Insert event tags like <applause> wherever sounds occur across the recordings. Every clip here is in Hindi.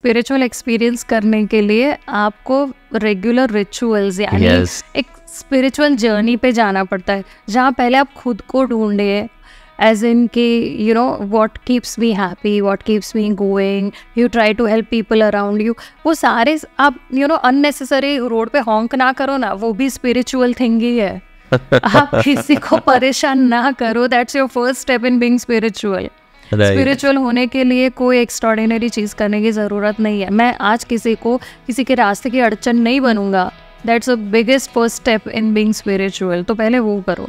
स्पिरिचुअल एक्सपीरियंस करने के लिए आपको रेगुलर रिचुअल्स यानी yes. एक स्पिरिचुअल जर्नी पे जाना पड़ता है जहाँ पहले आप खुद को ढूंढे एज इन कि you know what keeps me happy what keeps me going you try to help people around you वो सारे आप यू नो अननेसेसरी रोड पे हॉन्क ना करो ना वो भी स्पिरिचुअल थिंग ही है आप <laughs> किसी को परेशान ना करो that's your first step in being spiritual spiritual होने के लिए कोई एक्स्ट्रॉर्डिनरी चीज़ करने की ज़रूरत नहीं है मैं आज किसी को किसी के रास्ते की अड़चन नहीं बनूंगा that's a biggest first step in being spiritual तो पहले वो करो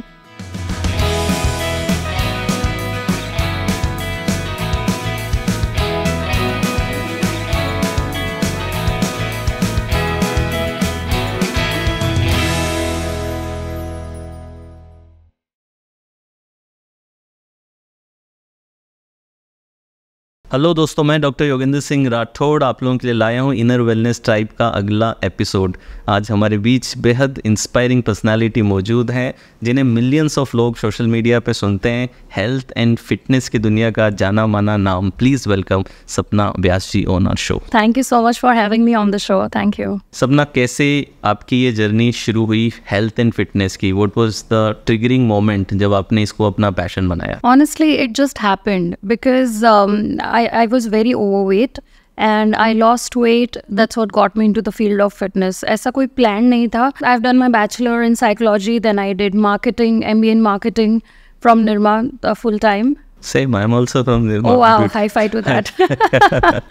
हेलो दोस्तों मैं डॉक्टर योगेंद्र सिंह राठौड़ आप लोगों के लिए लाया हूँ इनर वेलनेस ट्राइब का अगला एपिसोड आज हमारे बीच बेहद इंस्पायरिंग पर्सनालिटी मौजूद हैं जिन्हें मिलियंस ऑफ लोग सोशल मीडिया पर सुनते हैं हेल्थ एंड फिटनेस की दुनिया का जाना माना नाम please welcome Sapna Vyas ji on our show thank you so much for having me on the show thank you Sapna कैसे आपकी ये जर्नी शुरू हुई हेल्थ एंड फिटनेस की what was the triggering moment जब आपने इसको अपना पैशन बनाया honestly it just happened because I, was very overweight and I hmm. lost weight. That's what got me into the field of fitness. Aisa koi plan nahi tha. I've done my bachelor in psychology, then I did marketing, MBA in marketing from hmm. Nirma full time. Same, I'm also from Nirma. Oh wow, high five to that.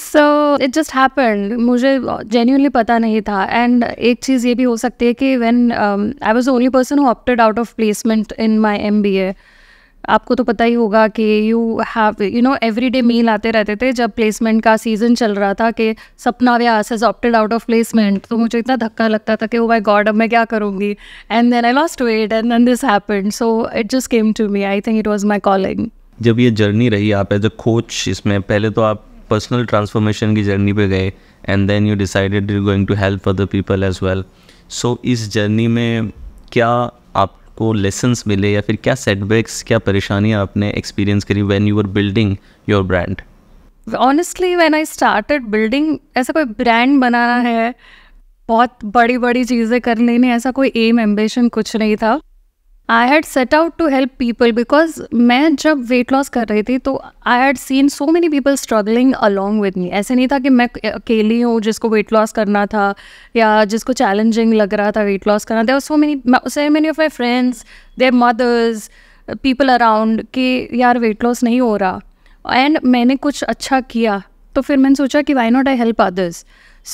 So it just happen मुझे जेन्यूनली पता नहीं था एंड एक चीज़ ये भी हो सकती है कि when I was only person who opted out of placement in my M B आपको तो पता ही होगा कि you have you know every day mail आते रहते थे जब प्लेसमेंट का सीज़न चल रहा था कि Sapna Vyas has opted out of placement तो मुझे इतना धक्का लगता था कि ओ माय गॉड अब मैं क्या करूँगी and then I lost weight and then this happened so it just came to me I think it was my calling जब ये जर्नी रही आप एज अ कोच इसमें पहले तो आप पर्सनल ट्रांसफॉर्मेशन की जर्नी पे गए and then you decided you going to help other people as well so इस जर्नी में क्या आप आपको लेसन्स मिले या फिर क्या सेटबैक्स क्या परेशानियाँ आपने एक्सपीरियंस करी when you are building your brand honestly when I start building ऐसा कोई ब्रांड बनाना है बहुत बड़ी बड़ी चीज़ें करने में ऐसा कोई एम एम्बिशन कुछ नहीं था I had set out to help people because मैं जब वेट लॉस कर रही थी तो I had seen so many people struggling along with me ऐसे नहीं था कि मैं अकेली हूँ जिसको वेट लॉस करना था या जिसको चैलेंजिंग लग रहा था वेट लॉस करना था so many so many of my friends their mothers people around कि यार वेट लॉस नहीं हो रहा एंड मैंने कुछ अच्छा किया तो फिर मैंने सोचा कि why not I help others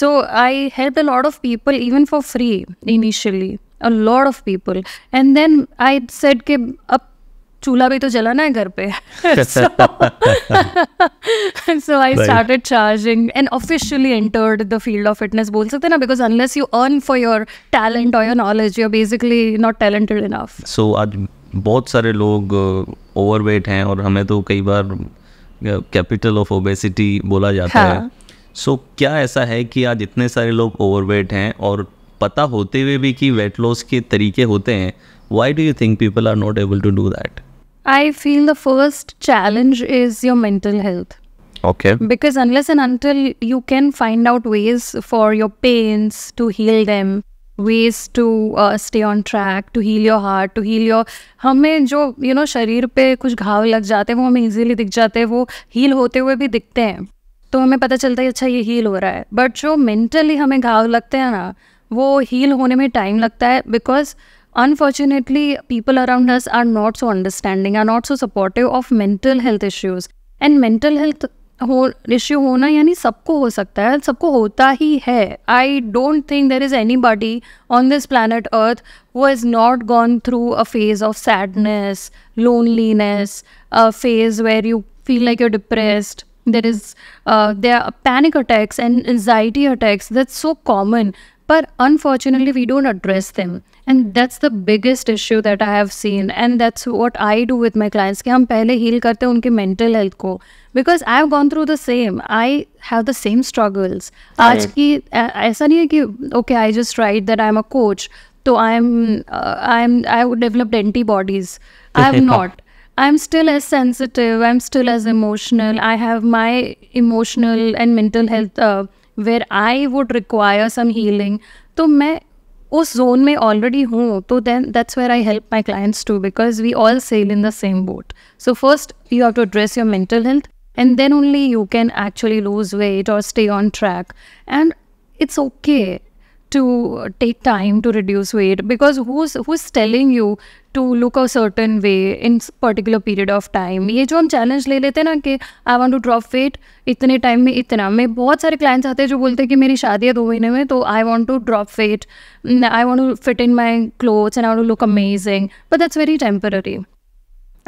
so I help a lot of people even for free initially a lot of people and then I said के अब चूल्हा भी तो जलाना है घर पे so I started charging and officially entered the field of fitness बोल सकते ना because unless you earn for your talent और your knowledge you are basically not talented enough so आज बहुत सारे लोग ओवरवेट uh, हैं और हमें तो कई बार कैपिटल ऑफ ओबेसिटी बोला जाता हाँ. है सो so, क्या ऐसा है कि आज इतने सारे लोग ओवरवेट हैं और पता होते हुए भी कि वेट लॉस के तरीके होते हैं why do you think people are not able to do that I feel the first challenge is your mental health okay because unless and until you can find out ways for your pains to heal them ways to stay on track to heal your heart to heal your हमें जो यू you नो know, शरीर पे कुछ घाव लग जाते हैं वो हमें ईजिली दिख जाते हैं वो हील होते हुए भी दिखते हैं तो हमें पता चलता है अच्छा ये हील हो रहा है बट जो मेंटली हमें घाव लगते हैं ना वो हील होने में टाइम लगता है because unfortunately people around us are not so understanding are not so supportive of mental health issues and mental health हो इश्यू होना यानी सबको हो सकता है सबको होता ही है I don't think there is anybody on this planet earth who is not gone through a phase of sadness loneliness a phase where you feel like you depressed there is there panic attacks and anxiety attacks that's so common but unfortunately we don't address them and that's the biggest issue that i have seen and that's what i do with my clients ki hum pehle heal karte mental health ko because i have gone through the same i have the same struggles aaj ki aisa nahi hai ki okay i just write that i am a coach so i am uh, i am i have developed antibodies i have <laughs> not I'm still as sensitive. I'm still as emotional. I have my emotional and mental health uh, where I would require some healing तो मैं उस जोन में ऑलरेडी हूँ तो then that's where I help my clients too because we all sail in the same boat so first you have to address your mental health and then only you can actually lose weight or stay on track and it's okay to take time to reduce weight because who's who's telling you to look a certain way in particular period of time ये जो हम चैलेंज ले लेते हैं ना कि I want to drop weight इतने टाइम में इतना मैं बहुत सारे क्लाइंट्स आते हैं जो बोलते हैं कि मेरी शादी है दो महीने में तो I want to drop weight I want to fit in my clothes and I to look amazing but that's very temporary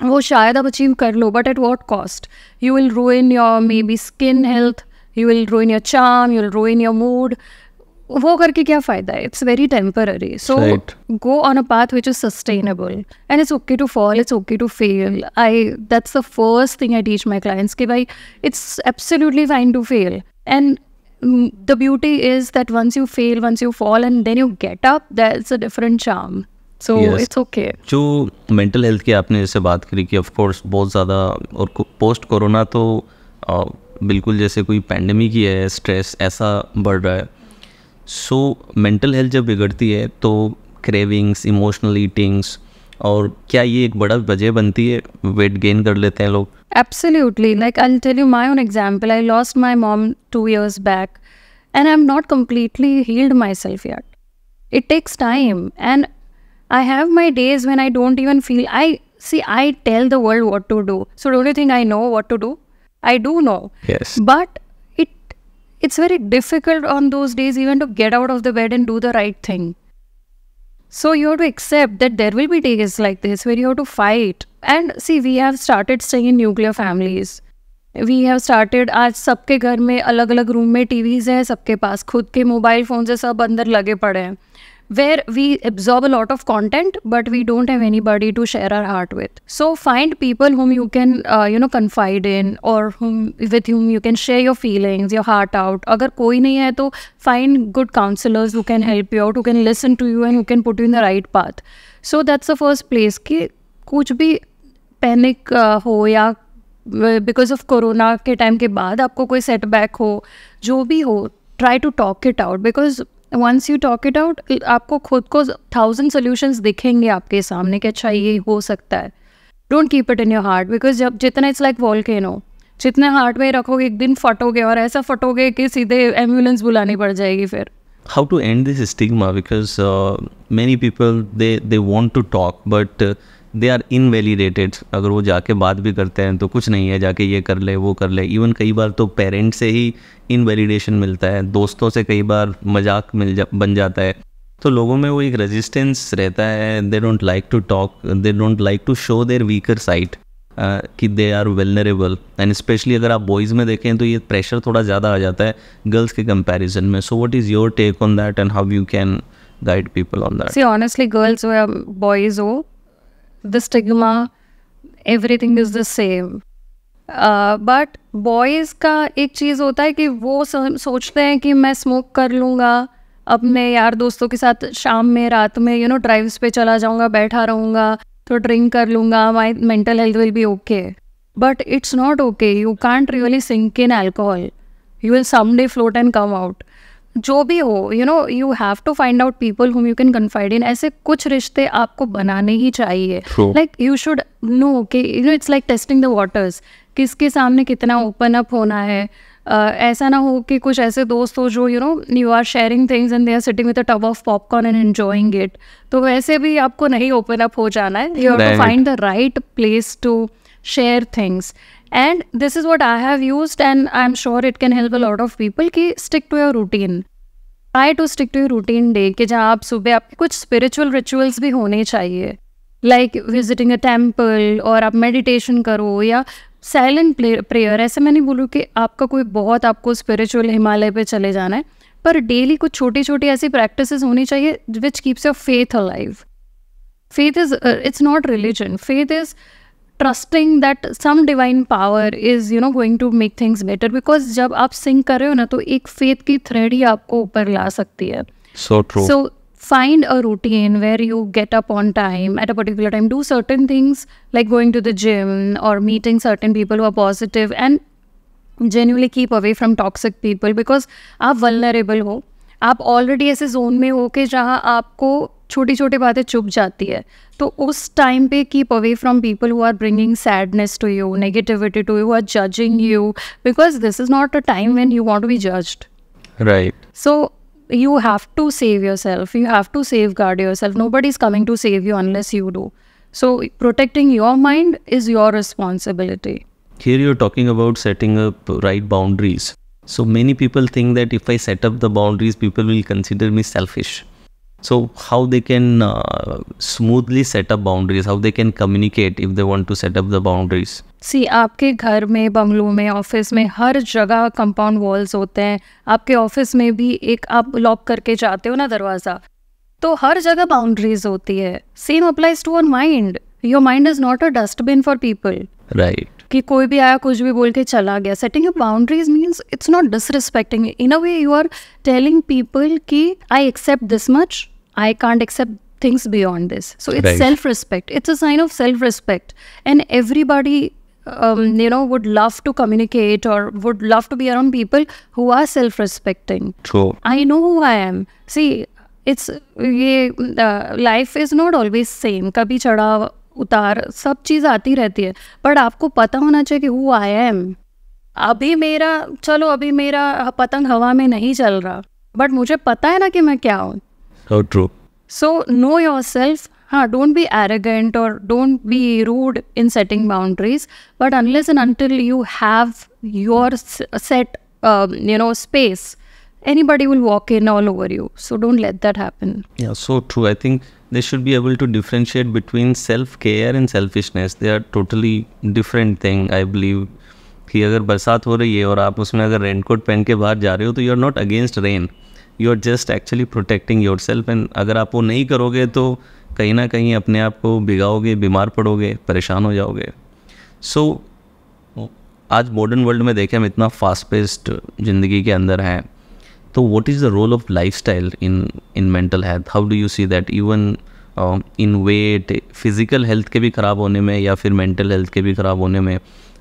वो शायद आप अचीव कर लो but at what cost you will in your maybe skin health you will ruin your charm you'll ruin your mood वो करके क्या फायदा है it's very temporary so go on a path which is sustainable and it's okay to fall it's okay to fail I that's the first thing I teach my clients कि भाई it's absolutely fine to fail and the beauty is that once you fail once you fall and then you get up that's a different charm so it's okay जो मेंटल हेल्थ की आपने जैसे बात करी कि ऑफकोर्स बहुत ज़्यादा और पोस्ट कोरोना तो आ, बिल्कुल जैसे कोई पैंडमिक ही है स्ट्रेस ऐसा बढ़ रहा है सो मेंटल हेल्थ जब बिगड़ती है तो क्रेविंग्स इमोशनल ईटिंग्स और क्या ये एक बड़ा वजह बनती है वेट गेन कर लेते हैं लोग absolutely like I tell you my own example I lost my mom two years back and I am not completely healed myself yet it takes time and I have my days when I don't even feel I see I tell the world what to do so don't you think I know what to do I do know but it's very difficult on those days even to get out of the bed and do the right thing. So you have to accept that there will be days like this where you have to fight. And see, we have started staying in nuclear families. We have started. आज सबके घर में अलग अलग रूम में टीवीज़ हैं सबके पास खुद के मोबाइल फ़ोन से सब अंदर लगे पड़े हैं where we absorb a lot of content but we don't have anybody to share our heart with so find people whom you can uh, you know confide in or whom with whom you can share your feelings your heart out agar koi nahi hai to find good counselors who can help you out who can listen to you and who can put you in the right path so that's the first place ki kuch bhi panic uh, ho ya because of corona के टाइम के बाद आपको कोई सेटबैक हो जो भी हो try to talk it out because once you talk it out आपको खुद को थाउजेंड सोल्यूशंस दिखेंगे आपके सामने कि अच्छा ये हो सकता है don't keep it in your heart because जब जितना इट्स लाइक वॉल के नो जितने हार्ट में रखोगे एक दिन फटोगे और ऐसा फटोगे कि सीधे एम्बुलेंस बुलानी पड़ जाएगी फिर how to end this stigma because uh, people they they want to talk but they are invalidated अगर वो जाके बात भी करते हैं तो कुछ नहीं है जाके ये कर ले वो कर ले इवन कई बार तो पेरेंट्स से ही इनवेलीडेशन मिलता है दोस्तों से कई बार मजाक मिल जा बन जाता है तो लोगों में वो एक रेजिस्टेंस रहता है they don't like to talk they don't like to show their weaker side कि they are vulnerable and specially अगर आप बॉयज़ में देखें तो ये प्रेशर थोड़ा ज़्यादा आ जाता है गर्ल्स के कंपेरिजन में so what is your take on that and how you can guide people on that see honestly girls हो या बॉयज़ हो the stigma, everything is the same. But boys का एक चीज़ होता है कि वो सोचते हैं कि मैं स्मोक कर लूँगा अपने यार दोस्तों के साथ शाम में रात में यू नो ड्राइव्स पे चला जाऊँगा बैठा रहूँगा तो ड्रिंक कर लूँगा my mental health will be okay but it's not okay you can't really sink in alcohol you will some float and come out जो भी हो you know you have to find out people whom you can confide in ऐसे कुछ रिश्ते आपको बनाने ही चाहिए लाइक यू शुड नो कि you know it's like testing the waters किसके सामने कितना ओपन अप होना है uh, ऐसा ना हो कि कुछ ऐसे दोस्त हो जो you know you are sharing things and they are sitting with a tub of popcorn and enjoying it तो वैसे भी आपको नहीं ओपन अप हो जाना है you have to find the right place to share things and this is what I have use and I am sure it can help a lot of people की stick to your routine try to stick to your routine day कि जहाँ आप सुबह आपके कुछ स्पिरिचुअल रिचुअल्स भी होने चाहिए लाइक विजिटिंग अ टेम्पल और आप मेडिटेशन करो या साइलेंट प्रेयर ऐसे मैं नहीं बोलूँ कि आपका कोई बहुत आपको स्पिरिचुअल हिमालय पे चले जाना है पर डेली कुछ छोटी छोटी ऐसी प्रैक्टिस होनी चाहिए which keeps your faith a life faith is it's not religion faith is trusting that some divine power is you know going to make things better because जब आप सिंग कर रहे हो ना तो एक फेथ की थ्रेड ही आपको ऊपर ला सकती है so true so find a routine where you get up on time at a particular time do certain things like going to the gym और meeting certain people who positive and genuinely keep away from toxic people because आप वलनरेबल हो आप ऑलरेडी ऐसे जोन में हो कि जहाँ आपको छोटी छोटी बातें चुप जाती है तो उस टाइम पे keep away from people who are bringing sadness to you negativity to you are judging you because this is not a time when you want be judged right so you have to save yourself you have to safeguard yourself nobody is coming to save you unless you do so protecting your mind is your responsibility here you are talking about setting up right boundaries so many people think that if I set up the boundaries people will consider me selfish so how they can uh, smoothly set up boundaries how they can communicate if they want to set up the boundaries see आपके घर में बंगलों में ऑफिस में हर जगह कंपाउंड वॉल्स होते हैं आपके ऑफिस में भी एक आप लॉक करके जाते हो ना दरवाज़ा तो हर जगह बाउंड्रीज होती है same applies to uh mind your mind is not a dustbin for people right कि कोई भी आया कुछ भी बोल के चला गया setting up boundaries means it's not disrespecting in a way you are telling people कि I accept this much I can't accept things beyond this. So it's right. self respect. It's a sign of self respect. And everybody, um, you know, would love to communicate or would love to be around people who are self respecting. True. I know who I am. See, it's ये life is not always same कभी चढ़ाव उतार सब चीज़ आती रहती है बट आपको पता होना चाहिए कि who I am. अभी मेरा चलो अभी मेरा पतंग हवा में नहीं चल रहा बट मुझे पता है ना कि मैं क्या हूँ so true. So know yourself. Huh, don't be arrogant or don't be rude in setting boundaries. But unless and until you have your set, um, you know, space, anybody will walk in all over you. So don't let that happen. Yeah, so true. I think they should be able to differentiate between self-care and selfishness. They are totally different thing, I believe. कि अगर बरसात हो रही है और आप उसमें अगर रेनकोट पहन के बाहर जा रहे हो तो you are not against rain you are just actually protecting yourself and अगर आप वो नहीं करोगे तो कहीं ना कहीं अपने आप को बिगाओगे बीमार पड़ोगे परेशान हो जाओगे सो so, आज मॉडर्न वर्ल्ड में देखें हम इतना फास्ट पेस्ड ज़िंदगी के अंदर हैं तो what is the role of lifestyle in in mental health how do you see that even in weight physical health के भी ख़राब होने में या फिर मेंटल हेल्थ के भी ख़राब होने में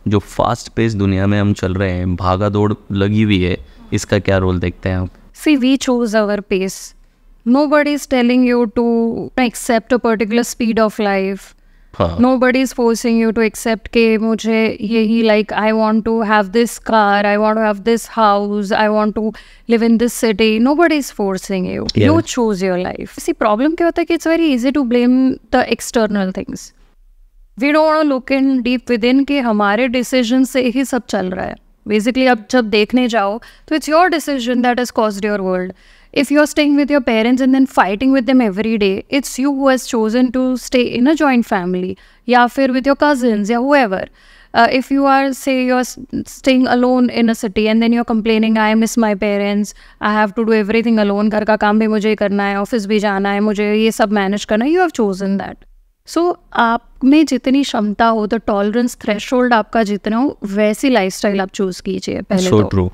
जो फास्ट पेस्ड दुनिया में हम चल रहे हैं भागा दौड़ लगी हुई है इसका क्या रोल देखते हैं आप See, we choose our pace. Nobody is telling you to accept a particular speed of life. Nobody is forcing you to accept के मुझे यही like I want to have this car I want to have this house I want to live in this city nobody is forcing you you choose your life इसी प्रॉब्लम क्या होता है कि it's very easy to blame the external things we don't look in deep within कि हमारे डिसीजन से ही सब चल रहा है बेसिकली अब जब देखने जाओ तो it's your decision that is cause your world if you are staying with your parents and then fighting with them every day it's you who has chosen to stay in a joint family या फिर विद योर कजिन्स या whoever if you are say are staying alone in a city and then you are complaining I miss my parents I have to do everything alone घर का काम भी मुझे करना है ऑफिस भी जाना है मुझे ये सब मैनेज करना है you have chosen that so आप में जितनी क्षमता हो तो टॉलरेंस थ्रेशोल्ड आपका जितना हो वैसी लाइफस्टाइल आप चूज कीजिए पहले so तो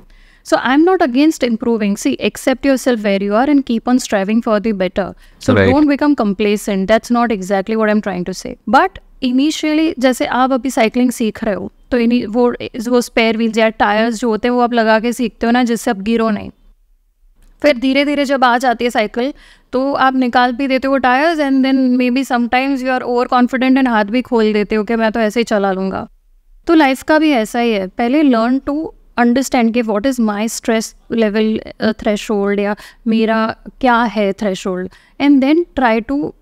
so I am not against improving see accept yourself where you are and keep on striving for the better so don't become complacent that's not exactly what I am trying to say but initially जैसे आप अभी साइकिलिंग सीख रहे हो तो वो वो स्पेयर व्हील या टायर्स जो होते हैं वो आप लगा के सीखते हो ना जिससे आप गिरो नहीं फिर धीरे धीरे जब आ जाती है साइकिल तो आप निकाल भी देते हो tyres and then maybe sometimes you are overconfident and हाथ भी खोल देते हो कि मैं तो ऐसे ही चला लूँगा तो लाइफ का भी ऐसा ही है पहले लर्न टू अंडरस्टैंड कि what is my stress level threshold या मेरा क्या है threshold and then try to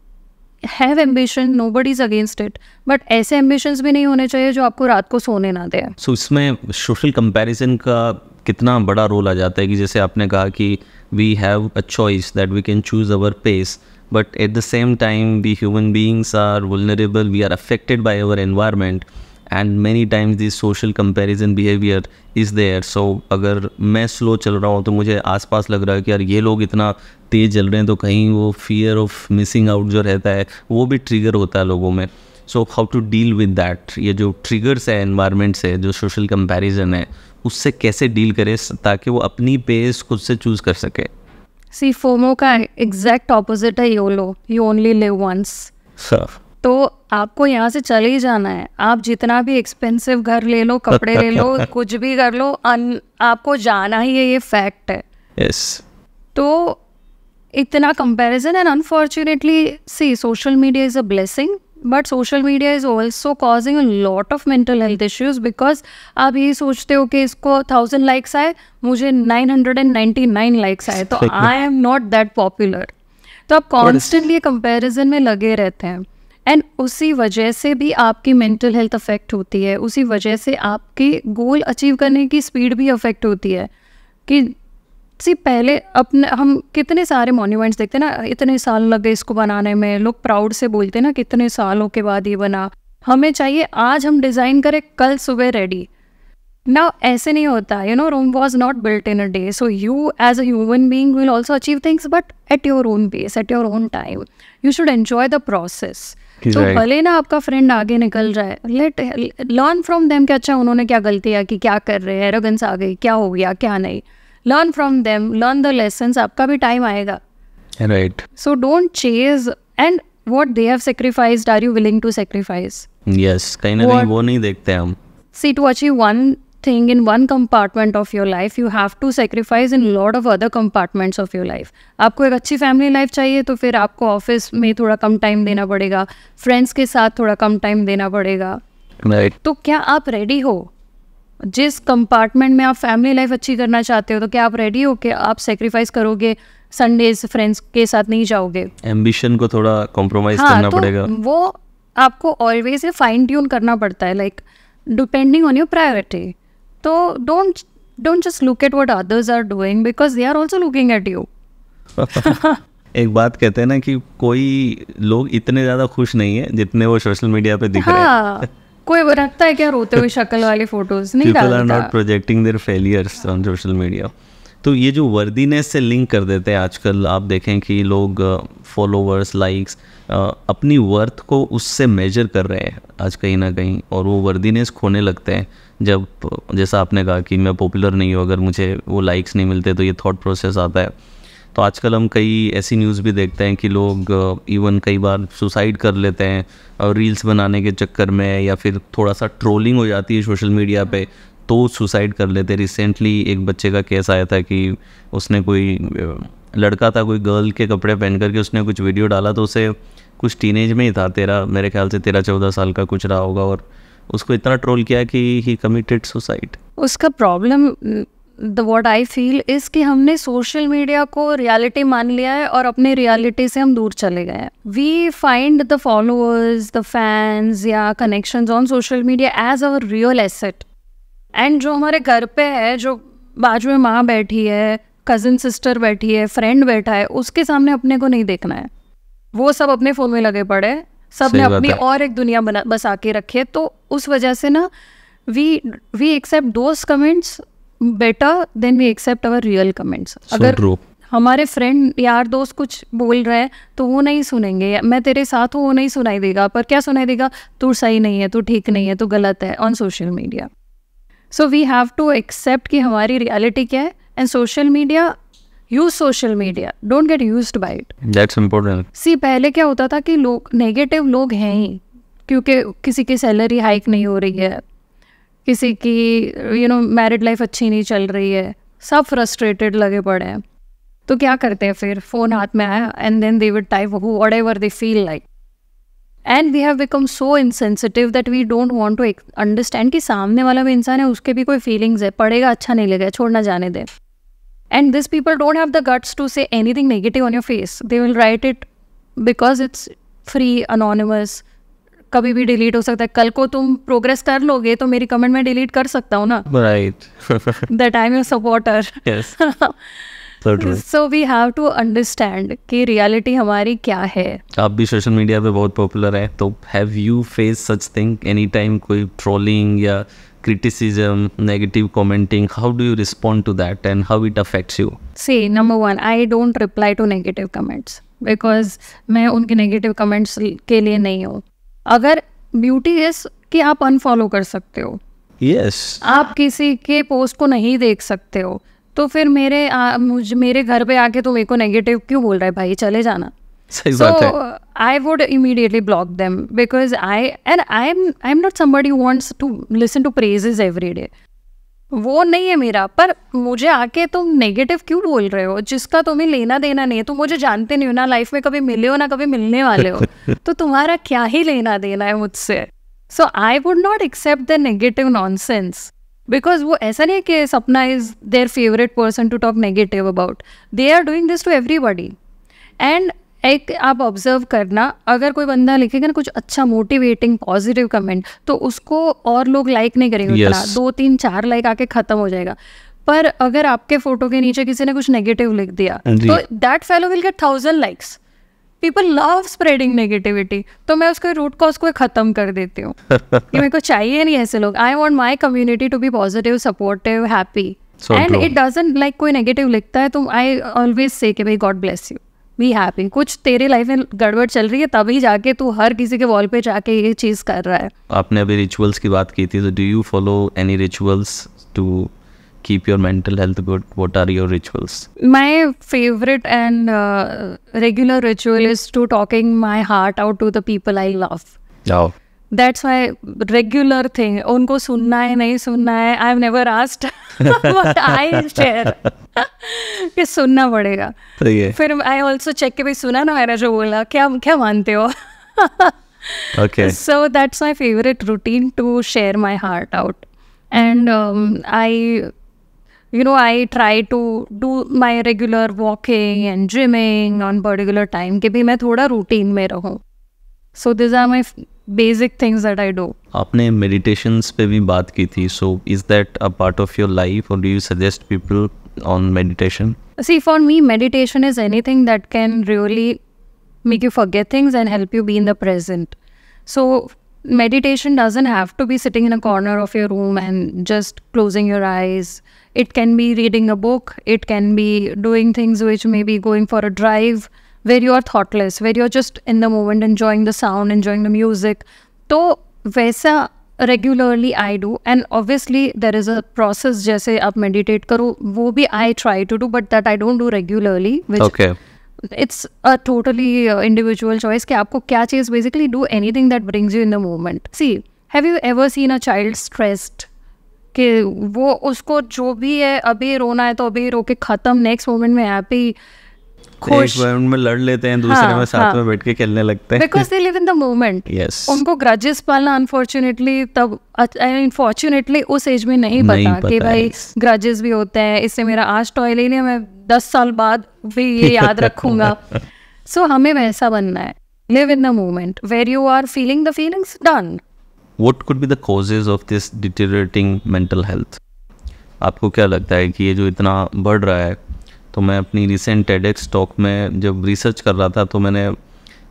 have ambition nobody is against it but ऐसे एम्बिशंस भी नहीं होने चाहिए जो आपको रात को सोने ना दें सो so, इसमें सोशल कंपेरिजन का कितना बड़ा रोल आ जाता है कि जैसे आपने कहा कि we have a choice that we can choose our pace but at the same time we human beings are vulnerable we are affected by our environment and many times this social comparison behaviour is there so अगर मैं स्लो चल रहा हूँ तो मुझे आस पास लग रहा है कि यार ये लोग इतना तेज़ चल रहे हैं तो कहीं वो फियर ऑफ मिसिंग आउट जो रहता है वो भी ट्रिगर होता है लोगों में so how to deal with that ये जो ट्रिगर्स है एनवायरनमेंट से जो सोशल कंपेरिजन है उससे कैसे डील करें ताकि वो अपनी पेस खुद से चूज़ कर सके सी फोमो का एग्जैक्ट ऑपोजिट है YOLO you only live once तो आपको यहाँ से चले ही जाना है आप जितना भी एक्सपेंसिव घर ले लो कपड़े ले लो <laughs> कुछ भी कर लो अन, आपको जाना ही है ये फैक्ट है yes. तो इतना comparison and unfortunately see social media is a blessing but social media is also causing lot of mental health issues because आप यही सोचते हो कि इसको थाउजेंड लाइक्स आए मुझे nine hundred and ninety nine likes आए तो I am not that popular तो आप कॉन्स्टेंटली कंपेरिजन में लगे रहते हैं एंड उसी वजह से भी आपकी मेंटल हेल्थ अफेक्ट होती है उसी वजह से आपके गोल अचीव करने की स्पीड भी अफेक्ट होती है कि सी पहले अपने हम कितने सारे मॉन्यूमेंट्स देखते हैं ना इतने साल लगे इसको बनाने में लोग प्राउड से बोलते हैं ना कितने सालों के बाद ये बना हमें चाहिए आज हम डिज़ाइन करें कल सुबह रेडी ना ऐसे नहीं होता you know Rome was not built in a day so you as a being will also achieve things but at your own pace at your own time you should enjoy the process तो भले ना आपका फ्रेंड आगे निकल रहा है लेट लर्न फ्रॉम देम कि अच्छा उन्होंने क्या गलतियाँ की क्या कर रहे हैं एरोगेंस आ गई क्या हो गया क्या नहीं learn from them learn the lesson आपका भी टाइम आएगा right so don't chase and what they have sacrifice are you willing to sacrifice yes कहीं ना कहीं वो नहीं देखते हम see to achieve one thing in one compartment of your life you have to sacrifice in lot of other compartments of your life आपको एक अच्छी फैमिली लाइफ चाहिए तो फिर आपको ऑफिस में थोड़ा कम टाइम देना पड़ेगा फ्रेंड्स के साथ थोड़ा कम टाइम देना पड़ेगा right. तो क्या आप रेडी हो जिस कंपार्टमेंट में आप फैमिली लाइफ अच्छी करना चाहते हो तो क्या आप रेडी हो कि आप सेक्रीफाइस करोगे संडेज फ्रेंड्स के साथ नहीं जाओगे एम्बिशन को थोड़ा कॉम्प्रोमाइज हाँ, करना तो पड़ेगा वो आपको ऑलवेज फाइन ट्यून करना पड़ता है like depending on your priority तो don't don't just look at what others are doing because they are also looking at you एक बात कहते हैं ना कि कोई लोग इतने ज़्यादा खुश नहीं है जितने वो सोशल मीडिया पे दिख हाँ, रहे हैं हाँ। कोई रखता है क्या रोते हुए <laughs> शक्ल वाले फोटोज नहीं people are not projecting their failures on social media तो ये जो वर्दीनेस से लिंक कर देते हैं आजकल आप देखें कि लोग फॉलोवर्स लाइक्स अपनी वर्थ को उससे मेजर कर रहे हैं आज कहीं ना कहीं और वो वर्दीनेस खोने लगते हैं जब जैसा आपने कहा कि मैं पॉपुलर नहीं हूँ अगर मुझे वो लाइक्स नहीं मिलते तो ये थॉट प्रोसेस आता है तो आजकल हम कई ऐसी न्यूज़ भी देखते हैं कि लोग इवन कई बार सुसाइड कर लेते हैं और रील्स बनाने के चक्कर में या फिर थोड़ा सा ट्रोलिंग हो जाती है सोशल मीडिया पे तो सुसाइड कर लेते हैं रिसेंटली एक बच्चे का केस आया था कि उसने कोई लड़का था कोई गर्ल के कपड़े पहन करके उसने कुछ वीडियो डाला तो उसे कुछ टीनेज में ही था तेरा मेरे ख्याल से तेरह चौदह साल का कुछ रहा होगा और उसको इतना ट्रोल किया कि ही कमिटेड सुसाइड उसका problem the what I feel is कि हमने सोशल मीडिया को रियलिटी मान लिया है और अपने रियलिटी से हम दूर चले गए हैं we find the followers the fans या connection on social media as our real asset and जो हमारे घर पे है जो बाजू में माँ बैठी है कजिन सिस्टर बैठी है फ्रेंड बैठा है उसके सामने अपने को नहीं देखना है वो सब अपने फ़ोन में लगे पड़े सब ने अपनी और एक दुनिया बना बसा के रखी है तो उस वजह से ना we we accept those comments better than we accept our real comments अगर हमारे फ्रेंड यार दोस्त कुछ बोल रहे हैं तो वो नहीं सुनेंगे मैं तेरे साथ हूँ वो नहीं सुनाई देगा पर क्या सुनाई देगा तू सही नहीं है तू ठीक नहीं है तू गलत है on social media so we have to accept कि हमारी रियलिटी क्या है and social media use social media don't get use by it that's important see पहले क्या होता था कि लोग नेगेटिव लोग हैं ही क्योंकि किसी की सैलरी हाइक नहीं हो रही है किसी की यू नो मैरिड लाइफ अच्छी नहीं चल रही है सब फ्रस्ट्रेटेड लगे पड़े हैं तो क्या करते हैं फिर फ़ोन हाथ में आया and then they would type whatever they feel like and we have become so insensitive that we don't want to understand कि सामने वाला भी इंसान है उसके भी कोई फीलिंग्स है पड़ेगा अच्छा नहीं लगेगा छोड़ना जाने दे and this people don't have the guts to say anything negative on your face they will write it because it's free anonymous कभी भी डिलीट हो सकता है कल को तुम प्रोग्रेस कर लोगे तो मेरी कमेंट में डिलीट कर सकता हूँ ना right that I am supporter so we have to understand कि रियलिटी हमारी क्या है आप भी सोशल मीडिया पे बहुत पॉपुलर है तो have you face such thing any time कोई ट्रोलिंग या criticism, negative commenting how do you respond to that and how it affects you see number one I don't reply to negative comments because मैं उनके नेगेटिव कमेंट्स के लिए नहीं हूँ अगर ब्यूटी इज कि आप अनफॉलो कर सकते हो यस आप किसी के पोस्ट को नहीं देख सकते हो तो फिर मेरे मुझ मेरे घर पे आके तो मेरे को नेगेटिव क्यों बोल रहा है भाई चले जाना सही I would immediately block them because I and I am I am not somebody wants to listen to praise is every day वो नहीं है मेरा पर मुझे आके तुम नेगेटिव क्यों बोल रहे हो जिसका तुम्हें लेना देना नहीं है तुम मुझे जानते नहीं हो ना लाइफ में कभी मिले हो ना कभी मिलने वाले हो तो तुम्हारा क्या ही लेना देना है मुझसे so I would not accept the negative nonsense because वो ऐसा नहीं है कि Sapna is their favourite person to talk negative about they are doing this to everybody and एक आप ऑब्जर्व करना अगर कोई बंदा लिखेगा ना कुछ अच्छा मोटिवेटिंग पॉजिटिव कमेंट तो उसको और लोग लाइक नहीं करेंगे yes. दो तीन चार लाइक आके ख़त्म हो जाएगा पर अगर आपके फोटो के नीचे किसी ने कुछ नेगेटिव लिख दिया हाँ तो that fellow will get thousand likes people love spreading negativity तो मैं उसके रूट कॉज को खत्म कर देती हूँ <laughs> कि मेरे को चाहिए नहीं ऐसे लोग I want my community to be positive supportive happy and it doesn't like कोई नेगेटिव लिखता है तो आई ऑलवेज से कि भाई God bless you be happy कुछ तेरे लाइफ में गड़बड़ चल रही है तभी जाके तू हर किसी के वॉल पे जाके ये चीज़ कर रहा है आपने अभी रिचुअल्स की बात की थी तो do you follow any rituals to keep your mental health good what are your rituals my favourite and regular ritual is to talking my heart out to the people I love that's my regular thing उनको सुनना है नहीं सुनना है I have never asked I share कि सुनना पड़ेगा सही है फिर आई ऑल्सो चेक के भी सुना ना मेरा जो बोला क्या क्या मानते हो okay so that's my favourite routine to share my heart out and I you know I try to do my regular walking and gyming on particular time के भी मैं थोड़ा रूटीन में रहूँ so these are my basic things that I do आपने मेडिटेशंस पे भी बात की थी so is that a part of your life और do you suggest people on meditation C for me meditation is anything that can really make you forget things and help you be in the present so meditation doesn't have to be sitting in a corner of your room and just closing your eyes it can be reading a book it can be doing things which may be going for a drive where you are thoughtless, where you're just in the moment enjoying the sound, enjoying the music. So, vesa regularly I do. And obviously, there is a process, jaise up meditate karo, wo bhi I try to do, but that I don't do regularly. Which okay. It's a totally uh, individual choice. What is basically do anything that brings you in the moment. See, have you ever seen a child stressed? कि वो उसको जो भी है अभी रोना है तो अभी रो के खत्म नेक्स्ट मोमेंट में हैप्पी में लड़ लेते हैं दूसरे में हाँ, साथ हाँ। में बैठ के खेलने लगते हैं मूवमेंट यस उनको ग्रजेस पालना अनफॉर्चुनेटली तब अनफॉर्चुनेटली उस एज में नहीं, पता, कि भाई ग्रजेस भी होते हैं इससे मेरा आज टॉयल मैं दस साल बाद भी ये <laughs> याद रखूंगा सो हमें वैसा बनना है live in the moment where you are feeling the feelings done what could be the causes of this deteriorating mental health आपको क्या लगता है कि ये जो इतना बढ़ रहा है तो मैं अपनी रिसेंट टेडेक्स टॉक में जब रिसर्च कर रहा था तो मैंने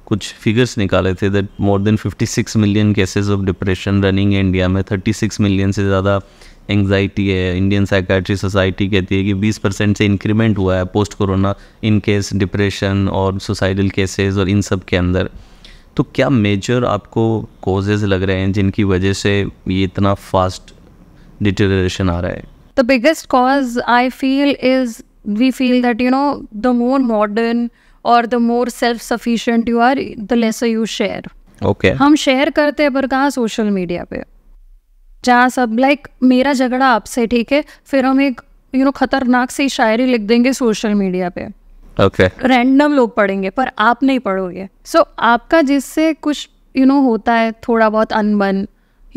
कुछ फिगर्स निकाले थे that more than 56 million cases of depression running है इंडिया में 36 मिलियन से ज़्यादा एंग्जाइटी है इंडियन साइकैट्री सोसाइटी कहती है कि 20 परसेंट से इंक्रीमेंट हुआ है post corona in case depression और सुसाइडल केसेस और इन सब के अंदर तो क्या मेजर आपको कोजेज लग रहे हैं जिनकी वजह से ये इतना फास्ट डिटेरेशन आ रहा है the biggest cause I feel is we feel that you know the more modern or the more self sufficient you are the less you share okay हम शेयर करते हैं पर कहाँ सोशल मीडिया पे जहाँ सब लाइक like, मेरा झगड़ा आपसे ठीक है फिर हम एक यू you नो know, खतरनाक सी शायरी लिख देंगे सोशल मीडिया पे ओके okay. रैंडम लोग पढ़ेंगे पर आप नहीं पढ़ोगे सो so, आपका जिससे कुछ यू you नो know, होता है थोड़ा बहुत अनबन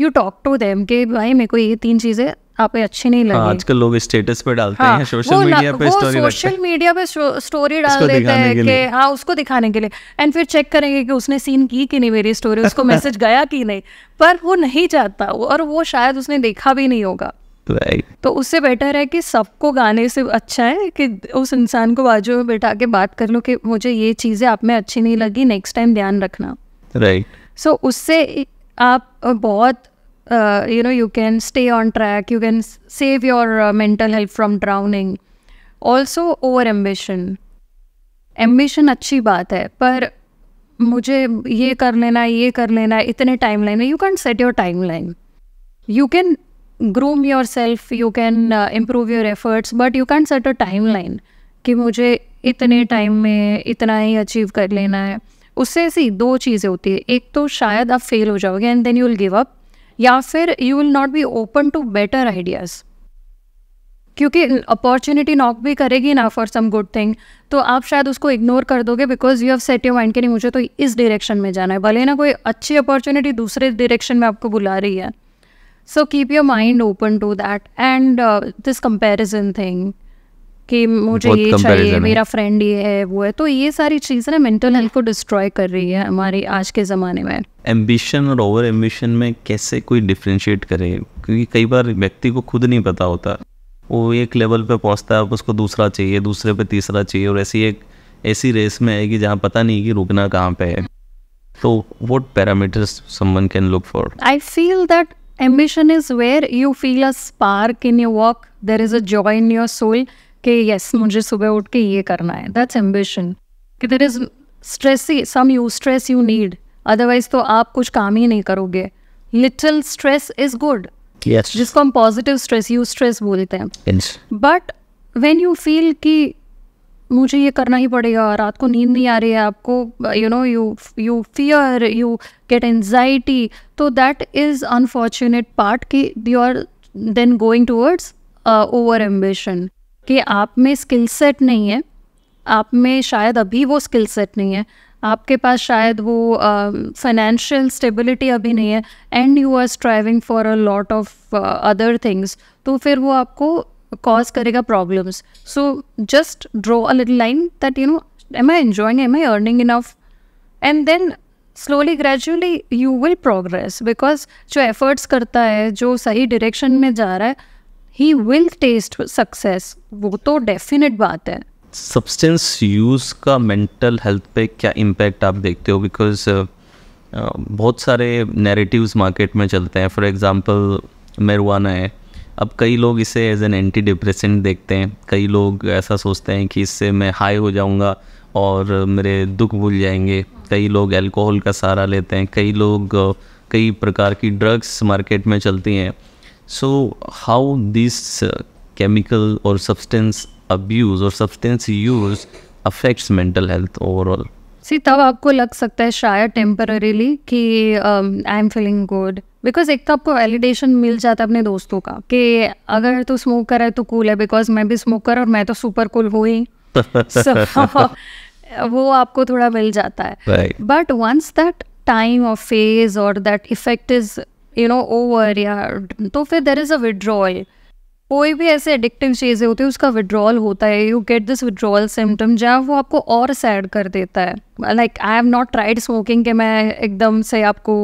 यू टॉक टू देम कि भाई मेरे को ये तीन चीज़ें आप अच्छे नहीं लगे आजकल लोग स्टेटस पे डालते हाँ, हैं सोशल मीडिया पे स्टोरी सोशल मीडिया पे स्टोरी डाल देते हैं कि हाँ उसको दिखाने के लिए एंड फिर चेक करेंगे कि उसने सीन की कि नहीं मेरी स्टोरी उसको मैसेज <laughs> गया कि नहीं पर वो नहीं चाहता और वो शायद उसने देखा भी नहीं होगा Right. तो उससे बेटर है कि सबको गाने से अच्छा है कि उस इंसान को बाजू में बैठा के बात कर लो कि मुझे ये चीज़ें आप में अच्छी नहीं लगी नेक्स्ट टाइम ध्यान रखना राइट right. सो so, उससे आप बहुत uh, you know you can stay on track you can save your uh, mental health from drowning also over ambition ambition अच्छी बात है पर मुझे ये कर लेना ये कर लेना इतने timeline you can set your timeline you can groom yourself you can improve your efforts but you can set a timeline कि मुझे इतने टाइम में इतना ही अचीव कर लेना है उससे ऐसी दो चीज़ें होती है एक तो शायद आप फेल हो जाओगे and then you will give up या फिर you will not be open to better ideas क्योंकि अपॉर्चुनिटी नॉक भी करेगी ना फॉर सम गुड थिंग तो आप शायद उसको इग्नोर कर दोगे because you have set your mind के नहीं मुझे तो इस डायरेक्शन में जाना है भले ना कोई अच्छी अपॉर्चुनिटी दूसरे डायरेक्शन में आपको बुला रही है so keep your mind open to that and this comparison thing कि मुझे ये चाहिए मेरा फ्रेंड ये है वो है तो ये सारी चीज़ें ना मेंटल हेल्थ को डिस्ट्रॉय कर रही है हमारे आज के ज़माने में एम्बिशन और ओवर एम्बिशन में कैसे कोई डिफ्रेंशिएट करे क्योंकि कई बार व्यक्ति को खुद नहीं पता होता वो एक लेवल पे पहुंचता है उसको दूसरा चाहिए दूसरे पे तीसरा चाहिए और ऐसी एक ऐसी रेस में है कि जहाँ पता नहीं कि रुकना कहाँ पे है तो what parameters someone can look for I feel that ambition is where you feel a spark in your work there is a joy in your soul कि यस मुझे सुबह उठ के ये करना है दैट्स एम्बिशन कि there is stress some you stress you need otherwise तो आप कुछ काम ही नहीं करोगे लिटिल स्ट्रेस इज गुड जिसको हम पॉजिटिव स्ट्रेस यू स्ट्रेस बोलते हैं बट वेन यू फील कि मुझे ये करना ही पड़ेगा रात को नींद नहीं आ रही है आपको you know you you fear you get anxiety तो दैट इज़ अनफॉर्चुनेट पार्ट कि you are then going towards over ambition कि आप में स्किल सेट नहीं है आप में शायद अभी वो स्किल सेट नहीं है आपके पास शायद वो फाइनेंशियल स्टेबिलिटी अभी नहीं है and you are striving for a lot of other things तो फिर वो आपको कॉज करेगा problems so just draw a little line that you know am I enjoying am I earning enough and then slowly gradually you will progress because जो एफर्ट्स करता है जो सही डायरेक्शन में जा रहा है ही विल टेस्ट सक्सेस वो तो डेफिनेट बात है सब्सटेंस यूज़ का मेंटल हेल्थ पे क्या इम्पैक्ट आप देखते हो बिकॉज uh, uh, बहुत सारे नैरेटिव्स मार्केट में चलते हैं फॉर एग्जांपल मेरुआना है अब कई लोग इसे एज एन एंटी डिप्रेसेंट देखते हैं कई लोग ऐसा सोचते हैं कि इससे मैं हाई हो जाऊंगा और मेरे दुख भूल जाएंगे कई लोग अल्कोहल का सहारा लेते हैं कई लोग uh, कई प्रकार की ड्रग्स मार्केट में चलती हैं So, how this uh, chemical or substance abuse or substance use affects mental health overall? सी तब आपको लग सकता है शायद टेम्पररीली कि I am feeling good because एक तो आपको वैलिडेशन मिल जाता है अपने दोस्तों का कि अगर तू स्मोक कर है तो कूल है बिकॉज मैं भी स्मोक कर और मैं तो सुपर कूल हूँ ही <laughs> <laughs> वो आपको थोड़ा मिल जाता है but once that time of phase और that effect is you know over या तो फिर देर इज़ अ विड्रॉल कोई भी ऐसे एडिक्टिव चीज़ें होती है उसका विड्रॉल होता है you get this withdrawal symptom जहाँ वो आपको और सैड कर देता है like I have not tried smoking के मैं एकदम से आपको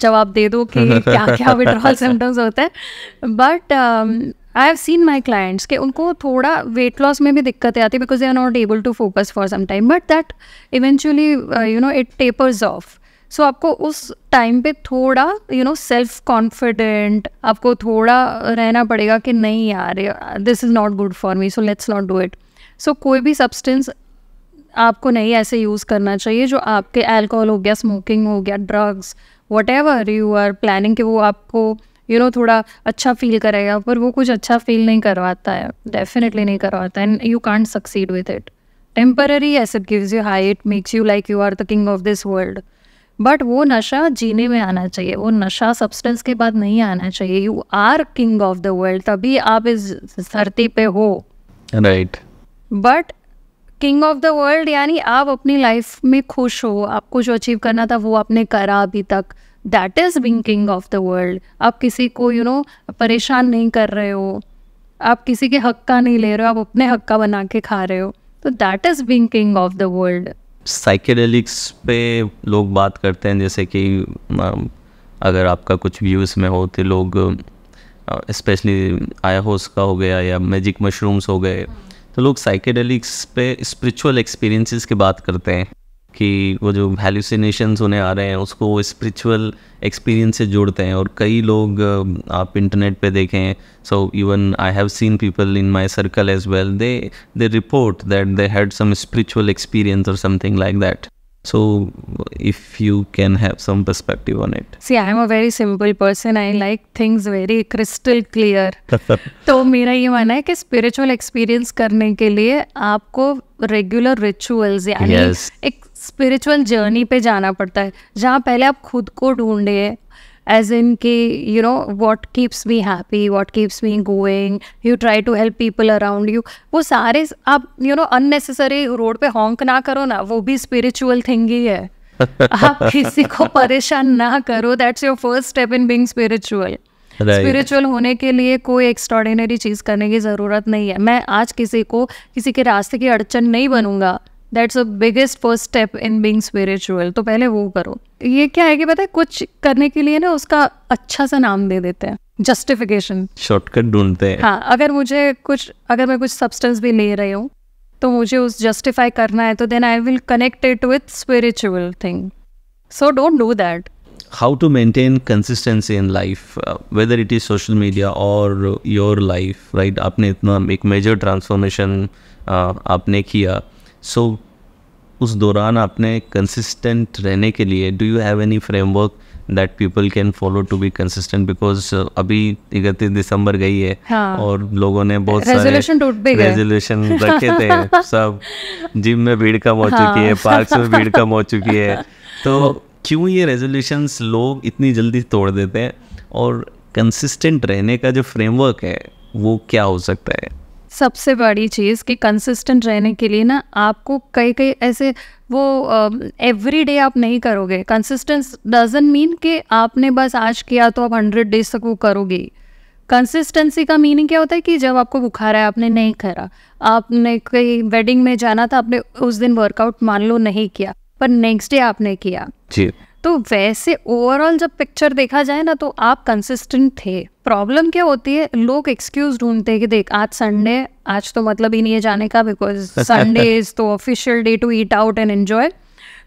जवाब दे दूँ कि <laughs> क्या क्या विड्रॉल सिम्टम्स होते हैं but I have seen my clients कि उनको थोड़ा वेट लॉस में भी दिक्कतें आती है because they are not able to focus for some time but that eventually you know it tapers off so so, आपको उस टाइम पे थोड़ा यू नो सेल्फ कॉन्फिडेंट आपको थोड़ा रहना पड़ेगा कि नहीं यार this is not good for me so let's not do it so कोई भी सब्सटेंस आपको नहीं ऐसे यूज़ करना चाहिए जो आपके अल्कोहल हो गया स्मोकिंग हो गया drugs whatever you are planning कि वो आपको यू you नो know, थोड़ा अच्छा फील करेगा पर वो कुछ अच्छा फील नहीं करवाता है डेफिनेटली नहीं करवाता and you can't succeed with it temporary as it gives you high it makes you like you are the king of this world but वो नशा जीने में आना चाहिए वो नशा सब्सटेंस के बाद नहीं आना चाहिए you are king of the world तभी आप इस धरती पे हो right but king of the world यानी आप अपनी लाइफ में खुश हो आपको जो अचीव करना था वो आपने करा अभी तक that is being king of the world आप किसी को यू you नो know, परेशान नहीं कर रहे हो आप किसी के हक का नहीं ले रहे हो आप अपने हक का बना के खा रहे हो तो that is being king of the world psychedelics पे लोग बात करते हैं जैसे कि अगर आपका कुछ व्यूज़ में हो तो लोग स्पेशली आया का हो गया या मैजिक मशरूम्स हो गए तो लोग साइकेडेलिक्स पे स्पिरिचुअल एक्सपीरियंसेस की बात करते हैं कि वो जो हेलुसिनेशंस होने आ रहे हैं उसको स्पिरिचुअल एक्सपीरियंस से जोड़ते हैं और कई लोग आप इंटरनेट पे देखें so even I have seen people in my circle as well they they report that they had some spiritual experience और something like that so if you can have some perspective on it see i'm a very simple person i like things very crystal clear <laughs> तो मेरा ये मानना है कि स्पिरिचुअल एक्सपीरियंस करने के लिए आपको रेगुलर रिचुअल्स यानी yes. एक स्पिरिचुअल जर्नी पे जाना पड़ता है जहाँ पहले आप खुद को ढूंढे एज इन कि you know what keeps me happy what keeps me going you try to help people around you वो सारे आप यू नो अननेसेसरी रोड पे हॉन्क ना करो ना वो भी स्पिरिचुअल थिंग ही है <laughs> आप किसी को परेशान ना करो that's your first step in being spiritual spiritual होने के लिए कोई एक्स्ट्रॉर्डिनरी चीज़ करने की ज़रूरत नहीं है मैं आज किसी को किसी के रास्ते की अड़चन नहीं बनूंगा that's a biggest first step in being spiritual तो पहले वो करो ये क्या है कि पता है कुछ करने के लिए ना उसका अच्छा सा नाम दे देते हैं जस्टिफिकेशन शॉर्टकट ढूंढते हैं हाँ अगर मुझे कुछ अगर मैं कुछ सब्सटेंस भी ले रही हूँ तो मुझे उस जस्टिफाई करना है तो then I will connect it with spiritual thing so don't do that how to maintain consistency in life whether it is social media और योर लाइफ राइट आपने इतना एक मेजर ट्रांसफॉर्मेशन uh, आपने किया सो so, उस दौरान आपने कंसिस्टेंट रहने के लिए do you have any framework that people can follow to be consistent because अभी इकतीस दिसंबर गई है हाँ. और लोगों ने बहुत resolution सारे रेजोल्यूशन रखे थे <laughs> सब जिम में भीड़ कम हो हाँ. चुकी है पार्क में भीड़ कम हो चुकी है <laughs> तो क्यों ये रेजोल्यूशन लोग इतनी जल्दी तोड़ देते हैं और कंसिस्टेंट रहने का जो फ्रेमवर्क है वो क्या हो सकता है सबसे बड़ी चीज़ कि कंसिस्टेंट रहने के लिए ना आपको कई कई ऐसे वो एवरी uh, डे आप नहीं करोगे कंसिस्टेंस डजेंट मीन कि आपने बस आज किया तो आप हंड्रेड डेज तक वो करोगे कंसिस्टेंसी का मीनिंग क्या होता है कि जब आपको बुखार है आपने नहीं करा आपने कहीं वेडिंग में जाना था आपने उस दिन वर्कआउट मान लो नहीं किया पर नेक्स्ट डे आपने किया जी तो वैसे ओवरऑल जब पिक्चर देखा जाए ना तो आप कंसिस्टेंट थे प्रॉब्लम क्या होती है लोग एक्सक्यूज ढूंढते हैं कि देख आज संडे आज तो मतलब ही नहीं है जाने का बिकॉज संडे इज तो official day to eat out and enjoy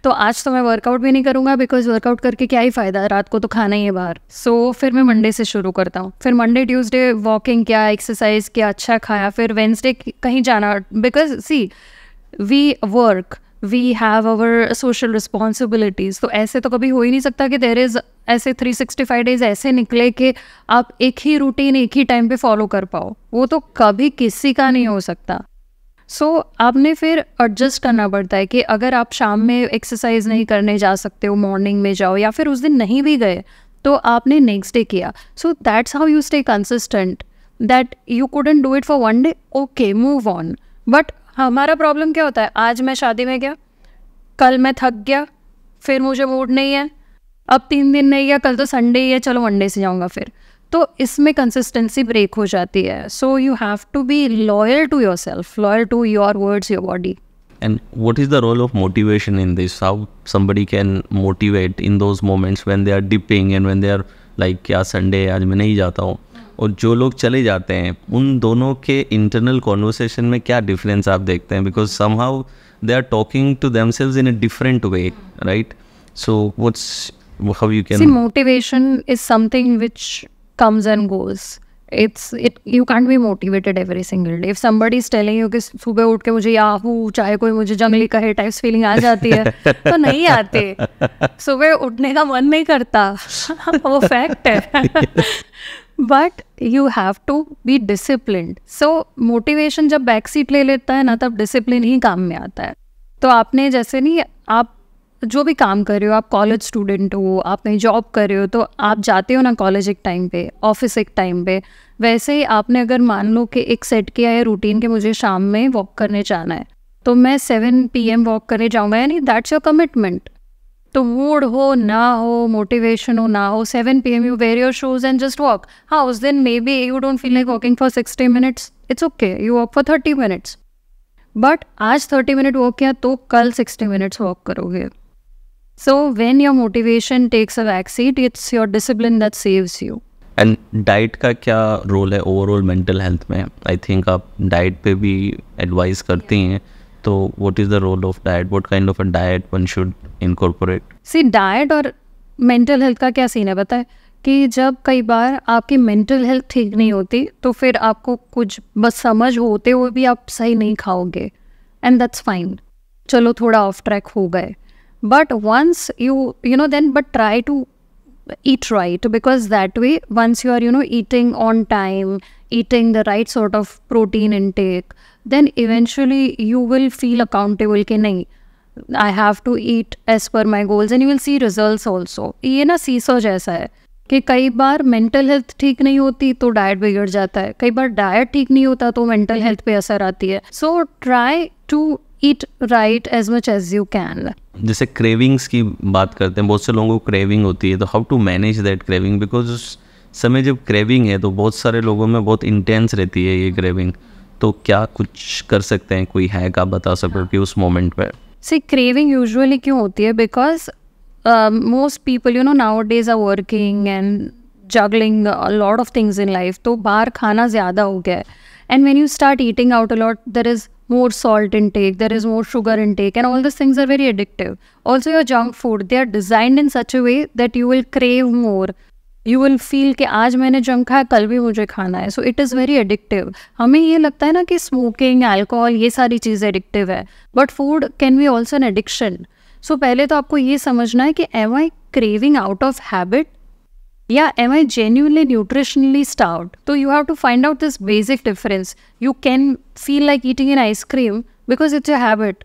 तो आज तो मैं वर्कआउट भी नहीं करूंगा बिकॉज वर्कआउट करके क्या ही फ़ायदा रात को तो खाना ही है बाहर सो so, फिर मैं मंडे से शुरू करता हूँ फिर मंडे ट्यूसडे वॉकिंग किया एक्सरसाइज किया अच्छा खाया फिर वेंसडे कहीं जाना because see we work we have our social responsibilities तो ऐसे तो कभी हो ही नहीं सकता कि देर इज़ ऐसे थ्री सिक्सटी फाइव डेज ऐसे निकले कि आप एक ही रूटीन एक ही टाइम पे फॉलो कर पाओ वो तो कभी किसी का नहीं हो सकता सो so, आपने फिर एडजस्ट करना पड़ता है कि अगर आप शाम में एक्सरसाइज नहीं करने जा सकते हो मॉर्निंग में जाओ या फिर उस दिन नहीं भी गए तो आपने नेक्स्ट डे किया so that's how you stay consistent that you couldn't do it for one day okay move on but हाँ, हमारा प्रॉब्लम क्या होता है आज मैं शादी में गया कल मैं थक गया फिर मुझे मूड नहीं है अब तीन दिन नहीं गया कल तो संडे ही है चलो मंडे से जाऊँगा फिर तो इसमें कंसिस्टेंसी ब्रेक हो जाती है so you have to be loyal to yourself loyal to your words your body And what is the role of motivation in this? How somebody can motivate in those moments when they are dipping and when they are like, क्या संडे आज मैं नहीं जाता हूँ और जो लोग चले जाते हैं उन दोनों के इंटरनल कॉन्वर्सेशन में क्या डिफरेंस आप देखते हैं because somehow they are talking to themselves in a different way right so what's how you can motivation is something which comes and goals it's it you can't be motivated every single day if somebody is telling you कि सुबह उठ के मुझे याहू चाहे कोई मुझे जंगली कहे टाइप्स फीलिंग आ जाती है तो नहीं आते <laughs> सुबह उठने का मन नहीं करता <laughs> वो फैक्ट है but you have to be discipline so motivation जब बैक सीट ले लेता है ना तब डिसिप्लिन ही काम में आता है तो आपने जैसे नहीं आप जो भी काम कर रहे हो आप कॉलेज स्टूडेंट हो आप कहीं जॉब कर रहे हो तो आप जाते हो ना कॉलेज एक टाइम पे ऑफिस एक टाइम पे वैसे ही आपने अगर मान लो कि एक सेट किया है रूटीन के मुझे शाम में वॉक करने जाना है तो मैं सेवन पी एम वॉक करने जाऊँगा यानी दैट्स योर कमिटमेंट तो मूड हो ना हो मोटिवेशन हो ना हो seven P M you wear your shoes and just walk हाँ उस दिन maybe you don't feel like walking for sixty minutes it's okay you walk for thirty minutes but आज थर्टी मिनट वॉक किया तो कल सिक्सटी मिनट्स वॉक करोगे so when your motivation takes a backseat it's your discipline that saves you and diet का क्या रोल है ओवरऑल मेंटल हेल्थ में आई थिंक आप डाइट पे भी एडवाइस करती हैं yeah. So, what is the role of diet? What kind of a diet one should incorporate? See, diet और mental health का क्या सीन है बताए कि जब कई बार आपकी मेंटल हेल्थ ठीक नहीं होती तो फिर आपको कुछ बस समझ होते हुए भी आप सही नहीं खाओगे एंड दैट्स फाइन चलो थोड़ा ऑफ ट्रैक हो गए but once you you know then but try to eat right because that way once you are you know eating on time eating the right sort of protein intake then eventually you will feel accountable कि नहीं I have to eat as per my goals and you will see result also ये ना सीसो जैसा है कि कई बार मेंटल हेल्थ ठीक नहीं होती तो डाइट बिगड़ जाता है कई बार डाइट ठीक नहीं होता तो मेंटल हेल्थ पे असर आती है so try to eat right as much as you can जैसे क्रेविंग्स की बात करते हैं बहुत से लोगों को क्रेविंग होती है तो how to manage that craving because उस समय जब क्रेविंग है तो बहुत सारे लोगों में बहुत इंटेंस रहती है ये क्रेविंग तो क्या कुछ कर सकते हैं कोई है का बता सको कि उस मोमेंट पर सी क्रेविंग यूजली क्यों होती है because most people you know nowadays are working and juggling lot of things in life तो बाहर खाना ज़्यादा हो गया है and when you start eating out a lot there is more salt intake there is more sugar intake and all this things are very addictive also your junk food they are designed in such a way that you will crave more you will feel कि आज मैंने जंक खाया कल भी मुझे खाना है so it is very addictive हमें ये लगता है ना कि स्मोकिंग अल्कोहल ये सारी चीज़ें एडिक्टिव है but food can be also an addiction so पहले तो आपको ये समझना है कि am I craving out of habit या am I genuinely nutritionally start तो you have to find out this basic difference you can feel like eating an ice cream because it's a habit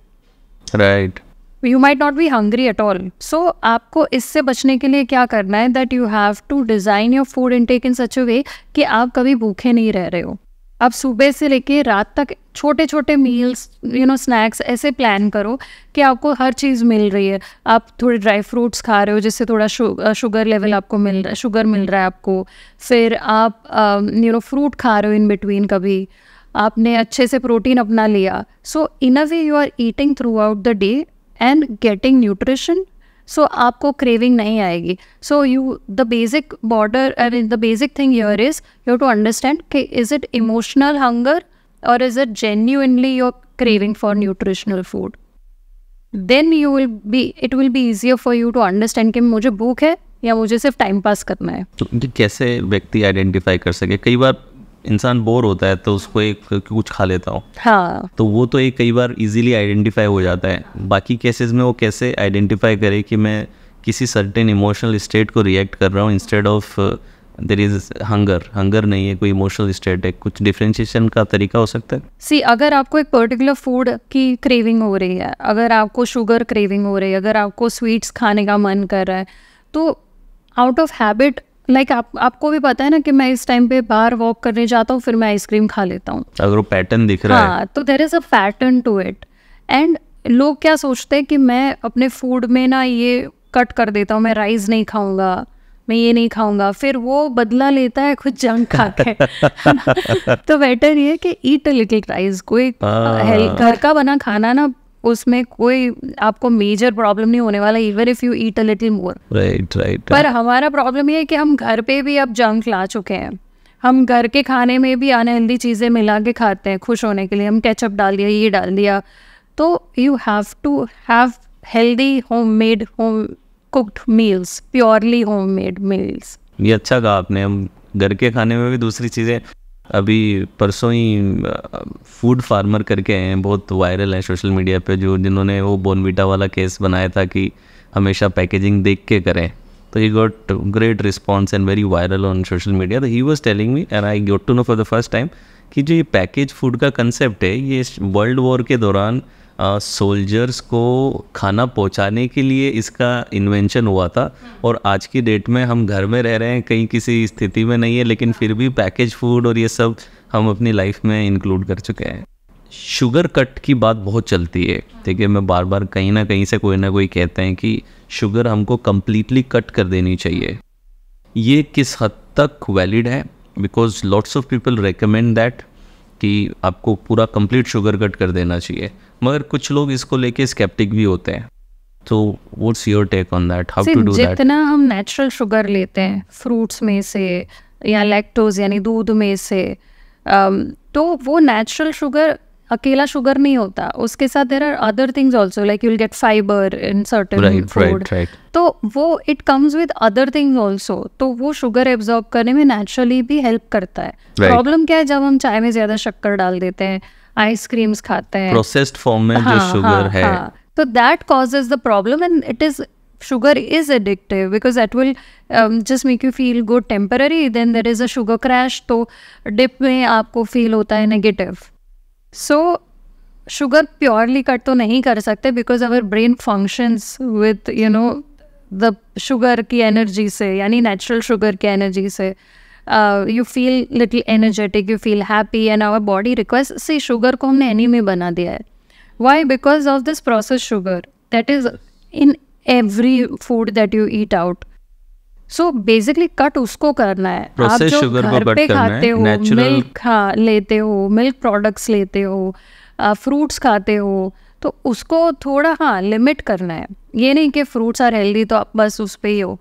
right you might not be hungry at all so आपको इससे बचने के लिए क्या करना है that you have to design your food intake in such a way कि आप कभी भूखे नहीं रह रहे हो आप सुबह से लेके रात तक छोटे छोटे मील्स यू नो स्नैक्स ऐसे प्लान करो कि आपको हर चीज़ मिल रही है आप थोड़े ड्राई फ्रूट्स खा रहे हो जिससे थोड़ा शुगर लेवल आपको मिल रहा है शुगर मिल रहा है आपको फिर आप यू नो फ्रूट खा रहे हो इन बिटवीन कभी आपने अच्छे से प्रोटीन अपना लिया so in a way you are eating throughout the day and getting nutrition so आपको क्रेविंग नहीं आएगी so you the basic border the basic thing your is you to understand कि इज इट इमोशनल हंगर और is it genuinely your craving for nutritional food then you will be it will be easier for you to understand कि मुझे भूख है या मुझे सिर्फ टाइम पास करना है तो, तो कैसे व्यक्ति आइडेंटिफाई कर सके कई बार इंसान बोर होता है तो उसको एक कुछ खा लेता हूँ हाँ तो वो तो एक कई बार इजीली आइडेंटिफाई हो जाता है बाकी केसेस में वो कैसे आइडेंटिफाई करे कि मैं किसी सर्टेन इमोशनल स्टेट को रिएक्ट कर रहा हूँ instead of there is hunger hunger नहीं है कोई इमोशनल स्टेट है कुछ डिफ्रेंशिएशन का तरीका हो सकता है सी अगर आपको एक पर्टिकुलर फूड की क्रेविंग हो रही है अगर आपको शुगर क्रेविंग हो रही है अगर आपको स्वीट्स खाने का मन कर रहा है तो out of habit like like आप आपको भी पता है ना कि मैं इस टाइम पे बाहर वॉक करने जाता हूँ फिर मैं आइसक्रीम खा लेता हूँ अगर वो पैटर्न दिख रहा हाँ, है तो there is a pattern to it and लोग क्या सोचते हैं कि मैं अपने फूड में ना ये कट कर देता हूँ मैं राइस नहीं खाऊंगा मैं ये नहीं खाऊंगा फिर वो बदला लेता है कुछ जंक खा के <laughs> तो बेटर ये कि ईट अ लिटिल राइस कोई हाँ। घर का बना खाना ना उसमें कोई आपको मेजर प्रॉब्लम नहीं होने वाला even if you eat a little more right right पर हमारा प्रॉब्लम ये है कि हम घर पे भी अब जंक ला चुके हैं हम घर के खाने में भी अनहेल्दी चीज़ें मिला के खाते हैं खुश होने के लिए हम केचप डाल दिया ये डाल दिया तो you have to have healthy homemade home cooked meals purely homemade meals ये अच्छा कहा आपने हम घर के खाने में भी दूसरी चीज़ें अभी परसों ही फूड फार्मर करके हैं बहुत वायरल हैं सोशल मीडिया पे जो जिन्होंने वो बोनविटा वाला केस बनाया था कि हमेशा पैकेजिंग देख के करें तो he got great response and very viral on social media तो he was telling me and I got to know for the first time कि जो ये पैकेज फूड का कंसेप्ट है ये वर्ल्ड वॉर के दौरान सोल्जर्स को खाना पहुंचाने के लिए इसका इन्वेंशन हुआ था हाँ। और आज की डेट में हम घर में रह रहे हैं कहीं किसी स्थिति में नहीं है लेकिन हाँ। फिर भी पैकेज फूड और ये सब हम अपनी लाइफ में इंक्लूड कर चुके हैं शुगर कट की बात बहुत चलती है ठीक हाँ। है मैं बार बार कहीं ना कहीं से कोई ना कोई कहते हैं कि शुगर हमको कम्प्लीटली कट कर देनी चाहिए ये किस हद तक वैलिड है because lots of people recommend that कि आपको पूरा कंप्लीट शुगर कट कर देना चाहिए मगर कुछ लोग इसको लेके स्केप्टिक भी होते हैं तो what's your take on that how to do that जितना हम नेचुरल शुगर लेते हैं फ्रूट्स में से या लैक्टोज यानी दूध में से um, तो वो नेचुरल शुगर अकेला शुगर नहीं होता उसके साथ there are other things also like you'll get fiber in certain तो वो it comes with other things also तो वो शुगर एब्जॉर्ब करने में नेचुरली भी हेल्प करता है प्रॉब्लम right. क्या है जब हम चाय में ज्यादा शक्कर डाल देते हैं आइसक्रीम्स खाते हैं प्रोसेस्ड फॉर्म में हाँ, जो शुगर हाँ, है हाँ. तो that causes the problem and it is sugar is addictive because that will just make you feel good temporary then there is a sugar crash तो डिप में आपको फील होता है negative so sugar purely cut तो नहीं कर सकते because our brain functions with you know the sugar की एनर्जी से यानी नेचुरल शुगर की एनर्जी से you feel little energetic you feel happy and our body request see sugar को हमने एनी में बना दिया है why because of this process sugar that is in every food that you eat out so basically cut उसको करना है आप जो घर पे खाते हो natural... मिल्क खा हाँ, लेते हो मिल्क प्रोडक्ट्स लेते हो फ्रूट्स खाते हो तो उसको थोड़ा हाँ लिमिट करना है ये नहीं कि फ्रूट्स आर हेल्दी तो आप बस उस पर ही हो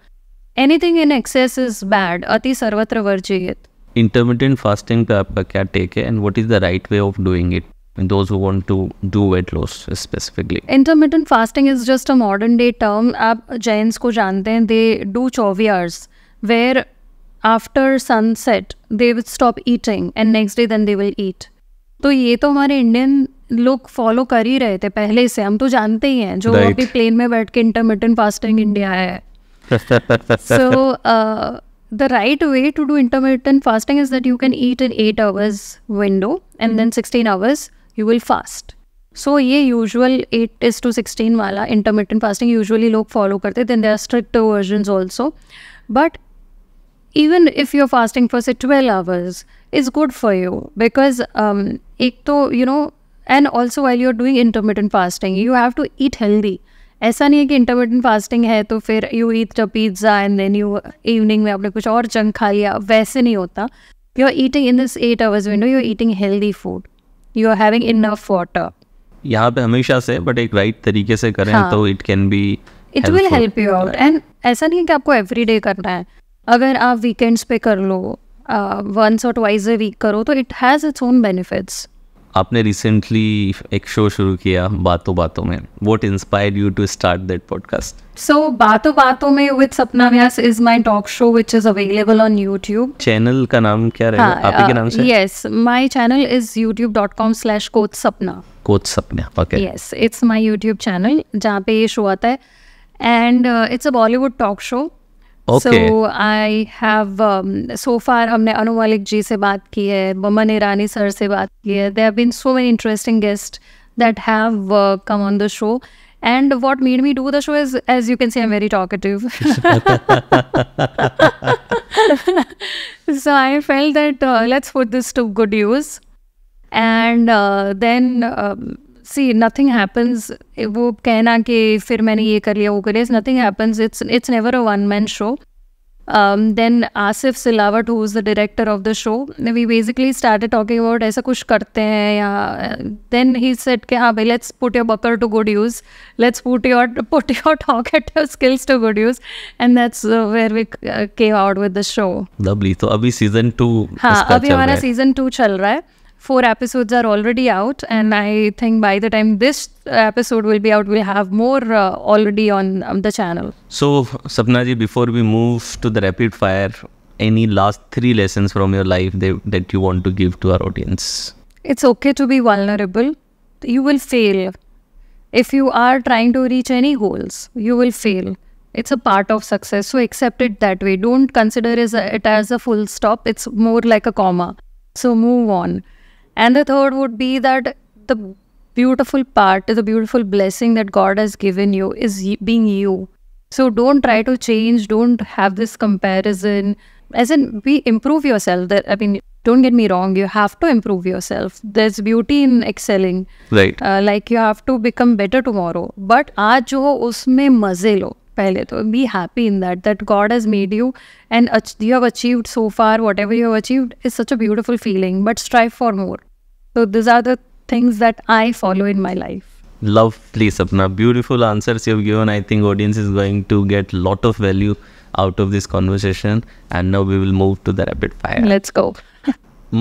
anything in excess is bad अति सर्वत्र वर्जित इंटरमीडियंट फास्टिंग पे आपका क्या टेक है and what is the right way of doing it those who want to do weight loss specifically. Intermittent fasting is just a modern day term. Aap Jains ko jante hain, they do 24 hours where after sunset they would stop eating and next day then they will eat. तो ये तो हमारे इंडियन लोग फॉलो कर ही रहे थे पहले से हम तो जानते ही हैं जो right. अभी प्लेन में बैठ के इंटरमिटेंट फास्टिंग इंडिया है so the right way to do intermittent fasting is that you can eat in eight hours window and then sixteen hours you will fast so ये usual eight is to sixteen वाला इंटरमीडियंट फास्टिंग यूजुअली लोग फॉलो करते then they are strict version also but even if you are fasting for say twelve hours is good for you because एक तो you know and also while you are doing intermittent fasting you have to eat healthy ऐसा नहीं है कि इंटरमीडियंट फास्टिंग है तो फिर you eat the pizza and then you evening में आपने कुछ और जंक खा लिया वैसे नहीं होता you are eating in this eight hours window you are eating healthy food you are having enough water यहाँ पे हमेशा से बट एक राइट right तरीके से करें हाँ. तो it can be it will help you out and ऐसा नहीं है कि आपको एवरी डे करना है अगर आप वीकेंड्स पे कर लो वंस और ट्वाइस ए वीक करो तो it has its own benefits आपने रिसेंटली एक शो शुरू किया बातों बातों में what inspire you to start that podcast so बातों बातों में with Sapna Vyas is my talk show which is available on YouTube channel का नाम क्या रहेगा हाँ, आपके uh, नाम से yes my channel is youtube.com/coach Sapna coach Sapna okay yes it's my YouTube channel जहाँ पे ये शो आता है and it's a Bollywood talk show okay I have so far हमने अनु मलिक जी से बात की है बमन ईरानी सर से बात की है they have been so many interesting guest that have come on the show and what made me do the show is as you can see i'm very talkative so i felt that uh, let's put this to good use and uh, then um, see nothing happens वो कहना कि फिर मैंने ये कर लिया वो कर लिया nothing happens it's it's never a one man show then Asif Silawat who is the director of the show we basically start talking about ऐसा कुछ करते हैं या देन ही सेट के हाँ भाई लेट्स पुट योर बकर to good use let's put your put your talk at your skills to good use and that's where we carve out with the show lovely तो अभी सीजन टू हाँ अभी हमारा सीजन टू चल रहा है four episodes are already out and i think by the time this episode will be out we'll have more uh, already on um, the channel so sapna ji before we move to the rapid fire any last three lessons from your life that, that you want to give to our audience it's okay to be vulnerable you will fail if you are trying to reach any goals you will fail it's a part of success so accept it that way don't consider it as a full stop it's more like a comma so move on and the third would be that the beautiful part, the beautiful blessing that God has given you is being you. So don't try to change, don't have this comparison. As in, be improve yourself. That I mean, don't get me wrong, you have to improve yourself. There's beauty in excelling. Right. Uh, like you have to become better tomorrow. But आज जो हो उसमें मजे लो पहले तो be happy in that that God has made you and you have achieved so far whatever you have achieved is such a beautiful feeling but strive for more तो these are the things that I follow in my life lovely sapna beautiful answers you've given i think audience is going to get lot of value out of this conversation and now we will move to the rapid fire let's go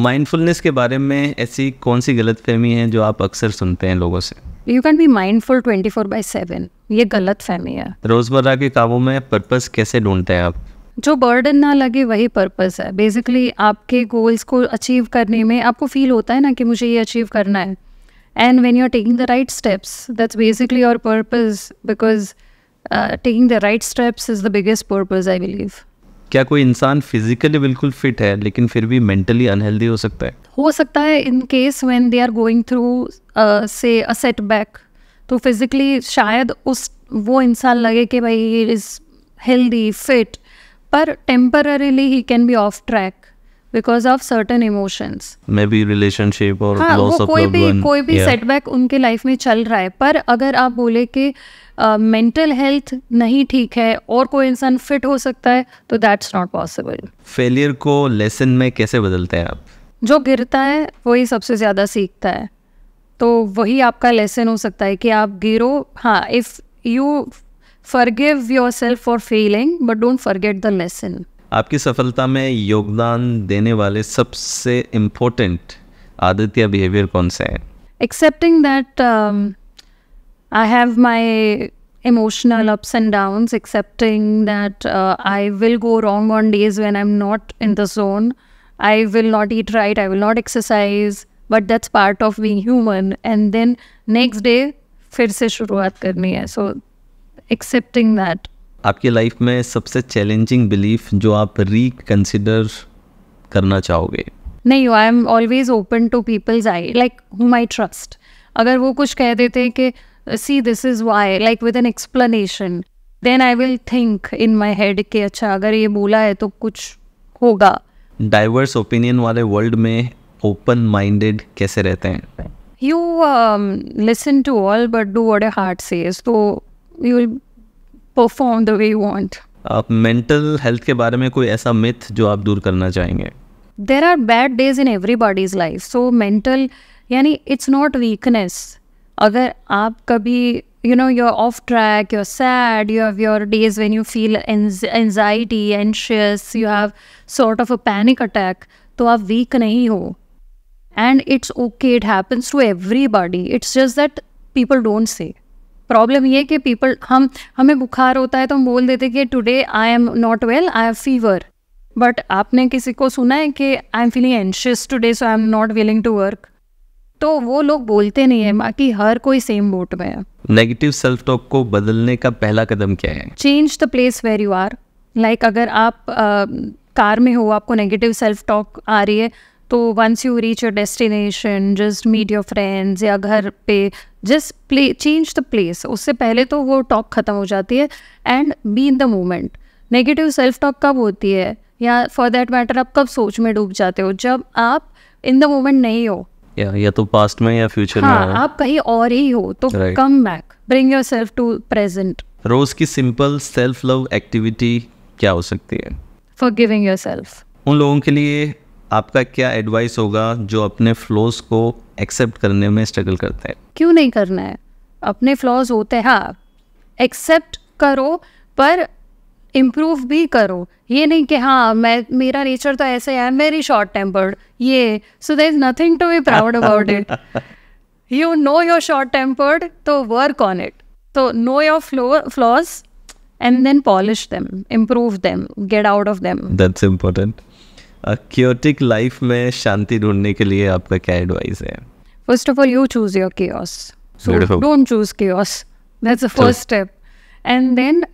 mindfulness के बारे में ऐसी कौन सी गलतफहमी है जो आप अक्सर सुनते हैं लोगों से you can be mindful four by seven ये गलत फहमी है रोजमर्रा के कामों में पर्पस कैसे ढूंढते हैं आप जो बर्डन ना लगे वही पर्पस है बेसिकली आपके गोल्स को अचीव करने में आपको फील होता है ना कि मुझे ये अचीव करना है and when you are taking the right steps that's basically your purpose because taking the right steps is the biggest purpose I believe क्या कोई इंसान फिजिकली बिल्कुल फिट है लेकिन फिर भी मेंटली अनहेल्दी हो सकता है हो सकता है in case when they are going through से अ सेटबैक तो फिजिकली शायद उस वो इंसान लगे कि भाई ही इज़ हेल्दी फिट पर temporarily he can be off track because of certain emotions may be relationship और हाँ, वो कोई भी कोई भी सेटबैक yeah. उनके लाइफ में चल रहा है पर अगर आप बोले कि uh, मेंटल uh, हेल्थ नहीं ठीक है और कोई इंसान फिट हो सकता है तो दैट्स नॉट पॉसिबल फेलियर को लेसन में कैसे बदलते हैं आप जो गिरता है वही सबसे ज़्यादा सीखता है तो वही आपका लेसन हो सकता है कि आप गिरो हाँ if you forgive yourself for failing but don't forget the lesson आपकी सफलता में योगदान देने वाले सबसे इम्पोर्टेंट आदत या बिहेवियर कौन से हैं accepting that I have my emotional ups and downs, accepting that uh, I will go wrong on days when I'm not in the zone. I will not eat right. I will not exercise. But that's part of being human. And then next day, फिर से शुरुआत करनी है सो एक्सेप्टिंग दैट आपकी लाइफ में सबसे चैलेंजिंग बिलीफ जो आप रिकंसिडर करना चाहोगे नहीं I am always open to peoples I like whom I trust अगर वो कुछ कह देते हैं कि see this is why like with an explanation then I will think in my head कि अच्छा अगर ये बोला है तो कुछ होगा डाइवर्स ओपिनियन वाले वर्ल्ड में ओपन माइंडेड कैसे रहते हैं you listen to all but do what a heart says तो you perform the way want आप मेंटल हेल्थ के बारे में कोई ऐसा मिथ जो आप दूर करना चाहेंगे there are bad days in everybody's life so mental यानी इट्स नॉट वीकनेस अगर आप कभी you know you're off track you're sad you have your days when you feel anxiety anxious you have sort of a panic attack तो आप वीक नहीं हो and it's okay it happens to everybody it's just that people don't say problem ये कि पीपल हम हमें बुखार होता है तो हम बोल देते कि today I am not well I have fever but आपने किसी को सुना है कि I am feeling anxious today so I am not willing to work तो वो लोग बोलते नहीं है बाकी हर कोई सेम बोट में है नेगेटिव सेल्फ टॉक को बदलने का पहला कदम क्या है change the place where you are like अगर आप कार में हो आपको नेगेटिव सेल्फ टॉक आ रही है तो once you reach your destination just meet your friends या घर पे just play change the place उससे पहले तो वो टॉक ख़त्म हो जाती है and be in the moment negative self talk कब होती है या फॉर देट मैटर आप कब सोच में डूब जाते हो जब आप इन द मोमेंट नहीं हो या या तो पास्ट में या फ्यूचर हाँ, में आप कहीं और ही हो तो come back bring yourself to present रोज की सिंपल सेल्फ लव एक्टिविटी क्या हो सकती है फॉर गिविंग योर सेल्फ उन लोगों के लिए आपका क्या एडवाइस होगा जो अपने फ्लॉज को एक्सेप्ट करने में स्ट्रगल करते हैं क्यों नहीं करना है अपने फ्लॉज होते हैं हाँ एक्सेप्ट करो पर इम्प्रूव भी करो ये नहीं कि हाँ मैं मेरा नेचर तो ऐसे है वेरी शॉर्ट टेम्पर्ड ये so there is nothing to be proud about it you know your short tempered तो वर्क ऑन इट तो know your flaws and then polish them improve them, get out of them. That's important chaotic life में शांति ढूंढने के लिए आपका क्या एडवाइस है first of all you choose your us don't choose us that's the first step and then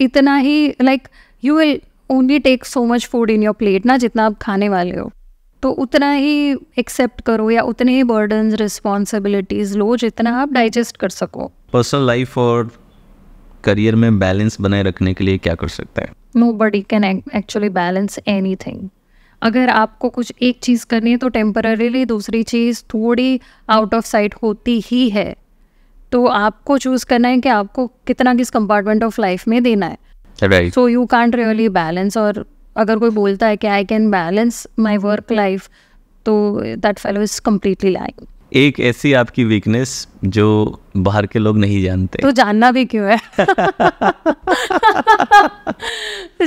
इतना ही like you will only take so much food in your plate ना जितना आप खाने वाले हो तो उतना ही एक्सेप्ट करो या उतने ही बर्डन रिस्पॉन्सिबिलिटीज लो जितना आप डाइजेस्ट कर सको पर्सनल लाइफ और करियर में बैलेंस बनाए रखने के लिए क्या कर सकता है nobody can actually balance anything अगर आपको कुछ एक चीज़ करनी है तो टेम्पररीली दूसरी चीज़ थोड़ी आउट ऑफ साइट होती ही है तो आपको चूज करना है कि आपको कितना किस कंपार्टमेंट ऑफ लाइफ में देना है so you can't really balance और अगर कोई बोलता है कि I can balance my work life तो that fellow is completely like एक ऐसी आपकी वीकनेस जो बाहर के लोग नहीं जानते तो जानना भी क्यों है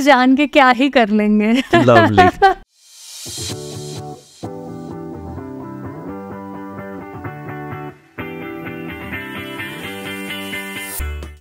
<laughs> <laughs> जान के क्या ही कर लेंगे <laughs>